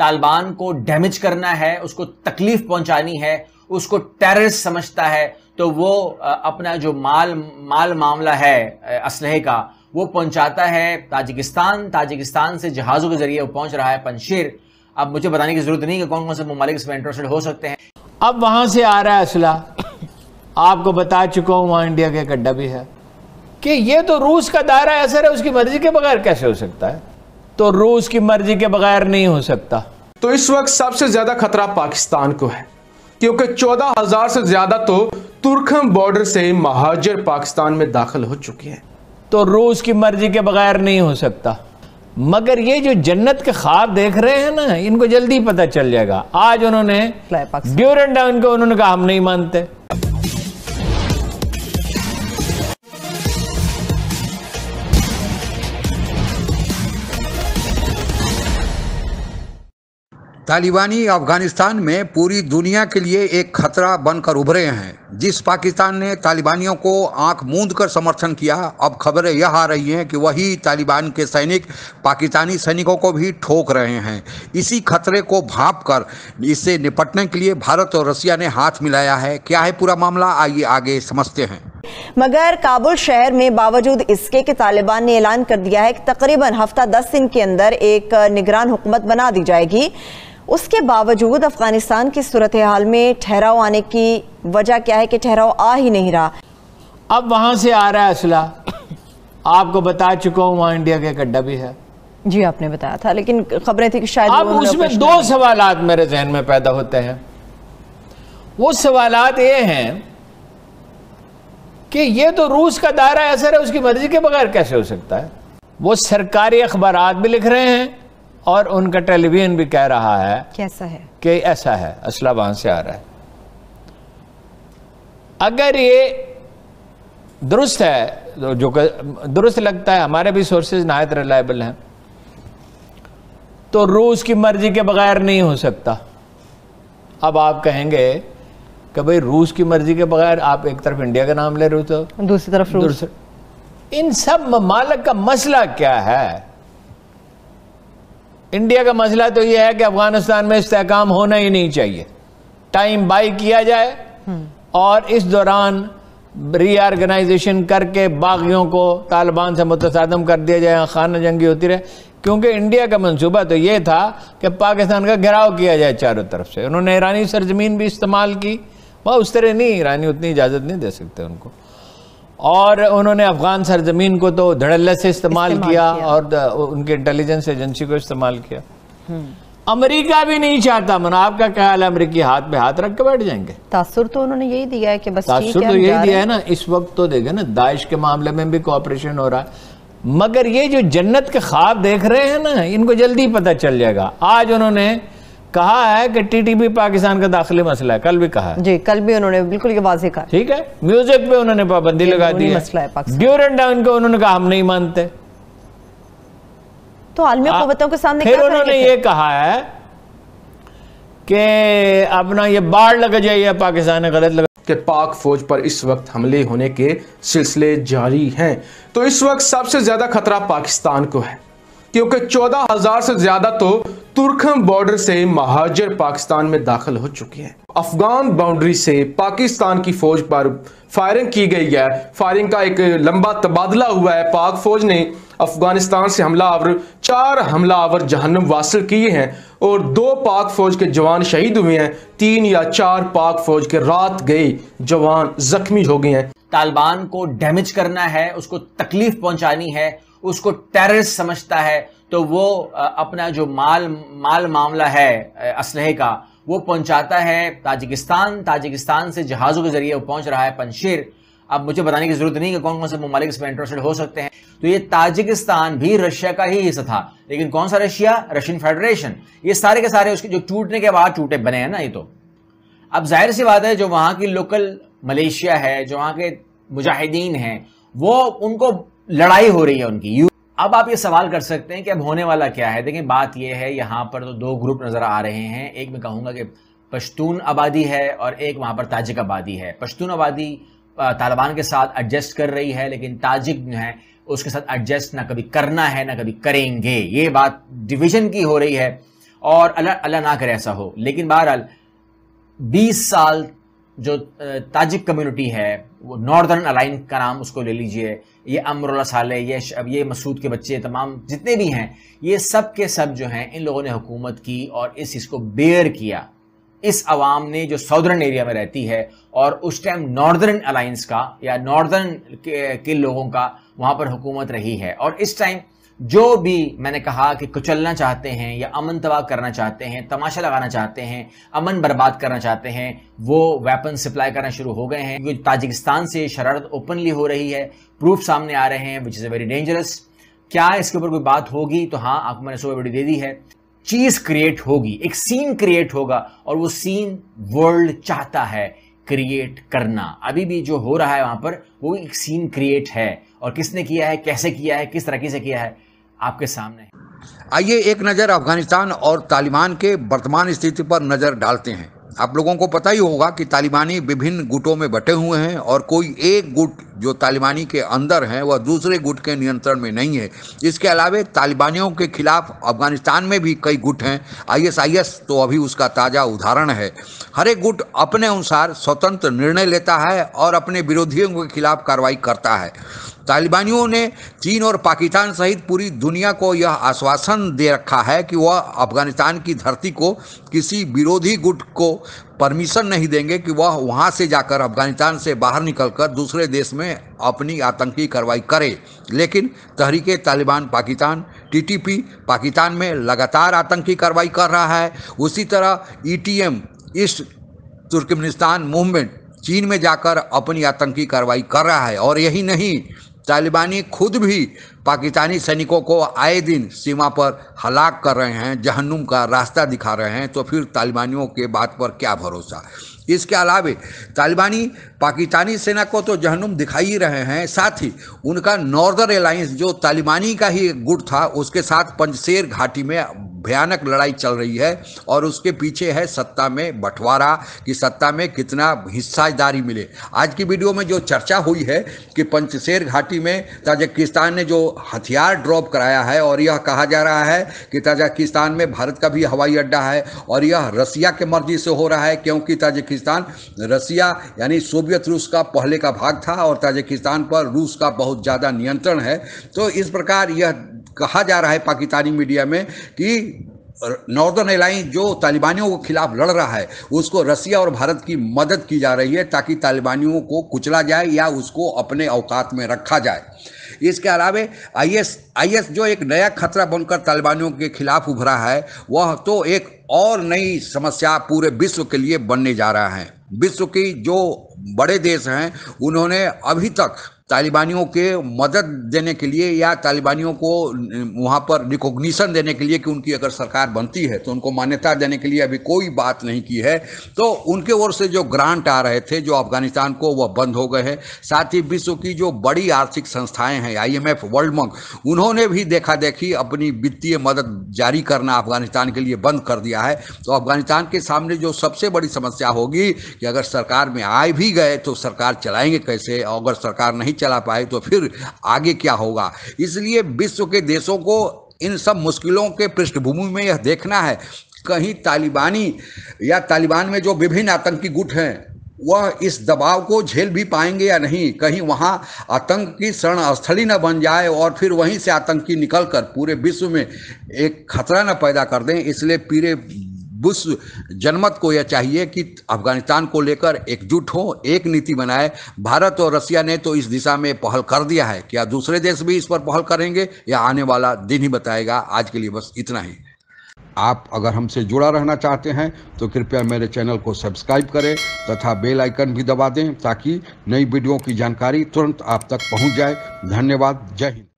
तालिबान को डैमेज करना है उसको तकलीफ पहुंचानी है उसको टेररिस्ट समझता है तो वो अपना जो माल माल मामला है असलहे का वो पहुंचाता है ताजिकिस्तान ताजिकिस्तान से जहाज़ों के ज़रिए वो पहुंच रहा है पंशीर अब मुझे बताने की ज़रूरत नहीं कि कौन कौन से ममालिक इसमें इंटरेस्टेड हो सकते हैं अब वहाँ से आ रहा है असला आपको बता चुका हूँ वहाँ इंडिया का अड्डा भी है कि ये तो रूस का दायरा असर है उसकी मर्जी के बगैर कैसे हो सकता है तो रूस की मर्जी के बगैर नहीं हो सकता तो इस वक्त सबसे ज्यादा खतरा पाकिस्तान को है क्योंकि चौदह हजार से ज्यादा तो तुर्खम बॉर्डर से महाजर पाकिस्तान में दाखिल हो चुके हैं तो रूस की मर्जी के बगैर नहीं हो सकता मगर ये जो जन्नत के ख्वाब देख रहे हैं ना इनको जल्दी पता चल जाएगा आज उन्होंने ड्यूरन डाउन को उन्होंने कहा हम नहीं मानते तालिबानी अफगानिस्तान में पूरी दुनिया के लिए एक खतरा बनकर उभरे हैं जिस पाकिस्तान ने तालिबानियों को आंख मूंद कर समर्थन किया अब खबरें यह आ रही हैं कि वही तालिबान के सैनिक पाकिस्तानी सैनिकों को भी ठोक रहे हैं इसी खतरे को भाप कर इससे निपटने के लिए भारत और रसिया ने हाथ मिलाया है क्या है पूरा मामला आइए आगे समझते हैं मगर काबुल शहर में बावजूद इसके कि तालिबान ने ऐलान कर दिया है कि तकरीबन हफ्ता दस दिन के अंदर एक निगरान हुकूमत बना दी जाएगी उसके बावजूद अफगानिस्तान की सूरत हाल में ठहराव आने की वजह क्या है कि ठहराव आ ही नहीं रहा अब वहां से आ रहा है असला आपको बता चुका हूँ वहां इंडिया का गड्ढा भी है जी आपने बताया था लेकिन खबरें थी कि शायद अब उसमें दो सवाल मेरे जहन में पैदा होते हैं वो सवाल ये हैं कि ये तो रूस का दायरा असर है उसकी मर्जी के बगैर कैसे हो सकता है वो सरकारी अखबार भी लिख रहे हैं और उनका टेलीविजन भी कह रहा है कैसा है कि ऐसा है असला वहां से आ रहा है अगर ये दुरुस्त है तो जो दुरुस्त लगता है हमारे भी सोर्सेज नायत रिलायबल हैं तो रूस की मर्जी के बगैर नहीं हो सकता अब आप कहेंगे कि भाई रूस की मर्जी के बगैर आप एक तरफ इंडिया का नाम ले रहे हो तो दूसरी तरफ रूस इन सब ममालक का मसला क्या है इंडिया का मसला तो यह है कि अफगानिस्तान में इस्तेकाम होना ही नहीं चाहिए टाइम बाई किया जाए हम्म। और इस दौरान रीआर्गेनाइजेशन करके बागियों को तालिबान से मुतदम कर दिया जाए खाना जंगी होती रहे क्योंकि इंडिया का मंसूबा तो ये था कि पाकिस्तान का घेराव किया जाए चारों तरफ से उन्होंने ईरानी सरजमीन भी इस्तेमाल की वह उस तरह नहीं ईरानी उतनी इजाज़त नहीं दे सकते उनको और उन्होंने अफ़गान सरजमीन को तो धड़ल्ले से इस्तेमाल किया, किया और उनके इंटेलिजेंस एजेंसी को इस्तेमाल किया हम्म। अमेरिका भी नहीं चाहता मना आपका ख्याल है अमरीकी हाथ पे हाथ रख के बैठ जाएंगे तासुर तो उन्होंने यही दिया है कि बस तासुर तो यही दिया है ना इस वक्त तो देखे ना दाइश के मामले में भी कॉपरेशन हो रहा है मगर ये जो जन्नत के ख्वाब देख रहे हैं ना इनको जल्दी पता चल जाएगा आज उन्होंने कहा है कि टीटीपी पाकिस्तान का दाखिले मसला है कल भी कहा जी कल भी उन्होंने बिल्कुल ये वाजे कहा ठीक है म्यूजिक पे उन्होंने पाबंदी लगा दी मसला है डाउन को उन्होंने कहा हम नहीं मानते तो आलमी के सामने फिर उन्होंने ये कहा है कि अपना ये बाढ़ लग जाइए पाकिस्तान ने गलत लगा पाक फौज पर इस वक्त हमले होने के सिलसिले जारी हैं तो इस वक्त सबसे ज्यादा खतरा पाकिस्तान को है क्योंकि 14,000 से ज्यादा तो तुर्खम बॉर्डर से महाजर पाकिस्तान में दाखिल हो चुके हैं अफगान बाउंड्री से पाकिस्तान की फौज पर फायरिंग की गई है फायरिंग का एक लंबा तबादला हुआ है पाक फौज ने अफगानिस्तान से हमलावर चार हमलावर जहनम वासिल किए हैं और दो पाक फौज के जवान शहीद हुए हैं तीन या चार पाक फौज के रात गए जवान जख्मी हो गए हैं तालिबान को डैमेज करना है उसको तकलीफ पहुंचानी है उसको टेररिस्ट समझता है तो वो अपना जो माल माल मामला है असलहे का वो पहुंचाता है ताजिकिस्तान ताजिकिस्तान से जहाज़ों के जरिए वो पहुंच रहा है पंशीर अब मुझे बताने की जरूरत नहीं कि कौन कौन से ममालिक इसमें इंटरेस्टेड हो सकते हैं तो ये ताजिकिस्तान भी रशिया का ही हिस्सा था लेकिन कौन सा रशिया रशियन फेडरेशन ये सारे के सारे उसके जो टूटने के बाद टूटे बने हैं ना ये तो अब जाहिर सी बात है जो वहां की लोकल मलेशिया है जो वहां के मुजाहिदीन हैं वो उनको लड़ाई हो रही है उनकी अब आप ये सवाल कर सकते हैं कि अब होने वाला क्या है देखिए बात यह है यहाँ पर तो दो ग्रुप नज़र आ रहे हैं एक मैं कहूँगा कि पश्तून आबादी है और एक वहाँ पर ताजिक आबादी है पश्तून आबादी तालिबान के साथ एडजस्ट कर रही है लेकिन ताजिक जो है उसके साथ एडजस्ट ना कभी करना है ना कभी करेंगे ये बात डिवीजन की हो रही है और अल्लाह अल्लाह ना करे ऐसा हो लेकिन बहरहाल 20 साल जो ताजिक कम्युनिटी है वो नॉर्दर्न अलाइन का नाम उसको ले लीजिए ये अमरुल्ला साले ये अब ये मसूद के बच्चे तमाम जितने भी हैं ये सब के सब जो हैं इन लोगों ने हुकूमत की और इस चीज़ को बेयर किया इस आवाम ने जो साउदर्न एरिया में रहती है और उस टाइम नॉर्दर्न अलाइंस का या नॉर्दर्न के, के लोगों का वहाँ पर हुकूमत रही है और इस टाइम जो भी मैंने कहा कि कुचलना चाहते हैं या अमन तबाह करना चाहते हैं तमाशा लगाना चाहते हैं अमन बर्बाद करना चाहते हैं वो वेपन सप्लाई करना शुरू हो गए हैं क्योंकि ताजिकिस्तान से शरारत ओपनली हो रही है प्रूफ सामने आ रहे हैं which is a very dangerous क्या इसके ऊपर कोई बात होगी तो हाँ आपको मैंने सुबह वीडियो दे दी है चीज क्रिएट होगी एक सीन क्रिएट होगा और वो सीन वर्ल्ड चाहता है क्रिएट करना अभी भी जो हो रहा है वहां पर वो एक सीन क्रिएट है और किसने किया है कैसे किया है किस तरीके से किया है आपके सामने आइए एक नज़र अफगानिस्तान और तालिबान के वर्तमान स्थिति पर नज़र डालते हैं आप लोगों को पता ही होगा कि तालिबानी विभिन्न गुटों में बटे हुए हैं और कोई एक गुट जो तालिबानी के अंदर हैं वह दूसरे गुट के नियंत्रण में नहीं है इसके अलावा तालिबानियों के खिलाफ अफगानिस्तान में भी कई गुट हैं आईएसआईएस तो अभी उसका ताज़ा उदाहरण है हर एक गुट अपने अनुसार स्वतंत्र निर्णय लेता है और अपने विरोधियों के खिलाफ कार्रवाई करता है तालिबानियों ने चीन और पाकिस्तान सहित पूरी दुनिया को यह आश्वासन दे रखा है कि वह अफगानिस्तान की धरती को किसी विरोधी गुट को परमिशन नहीं देंगे कि वह वहाँ से जाकर अफगानिस्तान से बाहर निकलकर दूसरे देश में अपनी आतंकी कार्रवाई करे लेकिन तहरीक तालिबान पाकिस्तान टीटीपी पाकिस्तान में लगातार आतंकी कार्रवाई कर रहा है उसी तरह ईटीएम ईस्ट तुर्कमेनिस्तान मूवमेंट चीन में जाकर अपनी आतंकी कार्रवाई कर रहा है और यही नहीं तालिबानी खुद भी पाकिस्तानी सैनिकों को आए दिन सीमा पर हलाक कर रहे हैं जहन्नुम का रास्ता दिखा रहे हैं तो फिर तालिबानियों के बात पर क्या भरोसा इसके अलावे तालिबानी पाकिस्तानी सेना को तो जहनुम दिखाई ही रहे हैं साथ ही उनका नॉर्दर्न अलायंस जो तालिबानी का ही गुट था उसके साथ पंजशेर घाटी में भयानक लड़ाई चल रही है और उसके पीछे है सत्ता में बंटवारा कि सत्ता में कितना हिस्सादारी मिले आज की वीडियो में जो चर्चा हुई है कि पंचशेर घाटी में ताजिकिस्तान ने जो हथियार ड्रॉप कराया है और यह कहा जा रहा है कि ताजिकिस्तान में भारत का भी हवाई अड्डा है और यह रसिया के मर्जी से हो रहा है क्योंकि ताजिकिस्तान रसिया यानी सोवियत रूस का पहले का भाग था और ताजिकिस्तान पर रूस का बहुत ज़्यादा नियंत्रण है तो इस प्रकार यह कहा जा रहा है पाकिस्तानी मीडिया में कि नॉर्दर्न एलाइंस जो तालिबानियों के खिलाफ लड़ रहा है उसको रसिया और भारत की मदद की जा रही है ताकि तालिबानियों को कुचला जाए या उसको अपने अवकात में रखा जाए इसके अलावे आईएस आईएस जो एक नया खतरा बनकर तालिबानियों के खिलाफ उभरा है वह तो एक और नई समस्या पूरे विश्व के लिए बनने जा रहा है विश्व की जो बड़े देश हैं उन्होंने अभी तक तालिबानियों के मदद देने के लिए या तालिबानियों को वहाँ पर रिकॉग्निशन देने के लिए कि उनकी अगर सरकार बनती है तो उनको मान्यता देने के लिए अभी कोई बात नहीं की है तो उनके ओर से जो ग्रांट आ रहे थे जो अफगानिस्तान को वह बंद हो गए हैं साथ ही विश्व की जो बड़ी आर्थिक संस्थाएं हैं आईएमएफ वर्ल्ड बैंक उन्होंने भी देखा देखी अपनी वित्तीय मदद जारी करना अफगानिस्तान के लिए बंद कर दिया है तो अफगानिस्तान के सामने जो सबसे बड़ी समस्या होगी कि अगर सरकार में आए भी गए तो सरकार चलाएंगे कैसे अगर सरकार नहीं चला पाए तो फिर आगे क्या होगा इसलिए विश्व के देशों को इन सब मुश्किलों के पृष्ठभूमि में यह देखना है कहीं तालिबानी या तालिबान में जो विभिन्न आतंकी गुट हैं वह इस दबाव को झेल भी पाएंगे या नहीं कहीं वहाँ आतंक की शरण स्थली न बन जाए और फिर वहीं से आतंकी निकलकर पूरे विश्व में एक खतरा न पैदा कर दें इसलिए पूरे बुश जनमत को यह चाहिए कि अफगानिस्तान को लेकर एकजुट हो एक नीति बनाए भारत और रसिया ने तो इस दिशा में पहल कर दिया है क्या दूसरे देश भी इस पर पहल करेंगे या आने वाला दिन ही बताएगा आज के लिए बस इतना ही आप अगर हमसे जुड़ा रहना चाहते हैं तो कृपया मेरे चैनल को सब्सक्राइब करें तथा बेल आइकन भी दबा दें ताकि नई वीडियो की जानकारी तुरंत आप तक पहुंच जाए धन्यवाद जय हिंद